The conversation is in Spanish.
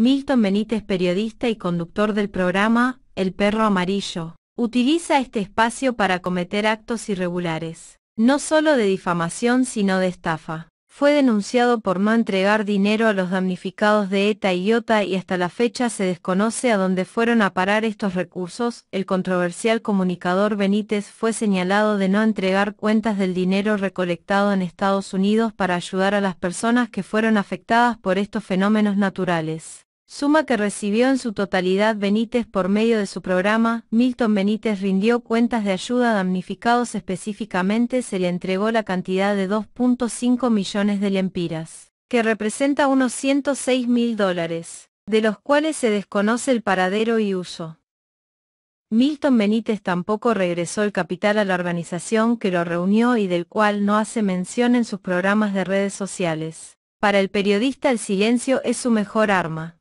Milton Benítez, periodista y conductor del programa El Perro Amarillo, utiliza este espacio para cometer actos irregulares, no solo de difamación sino de estafa. Fue denunciado por no entregar dinero a los damnificados de ETA y IOTA y hasta la fecha se desconoce a dónde fueron a parar estos recursos. El controversial comunicador Benítez fue señalado de no entregar cuentas del dinero recolectado en Estados Unidos para ayudar a las personas que fueron afectadas por estos fenómenos naturales. Suma que recibió en su totalidad Benítez por medio de su programa, Milton Benítez rindió cuentas de ayuda a damnificados específicamente se le entregó la cantidad de 2.5 millones de lempiras, que representa unos 106 mil dólares, de los cuales se desconoce el paradero y uso. Milton Benítez tampoco regresó el capital a la organización que lo reunió y del cual no hace mención en sus programas de redes sociales. Para el periodista el silencio es su mejor arma.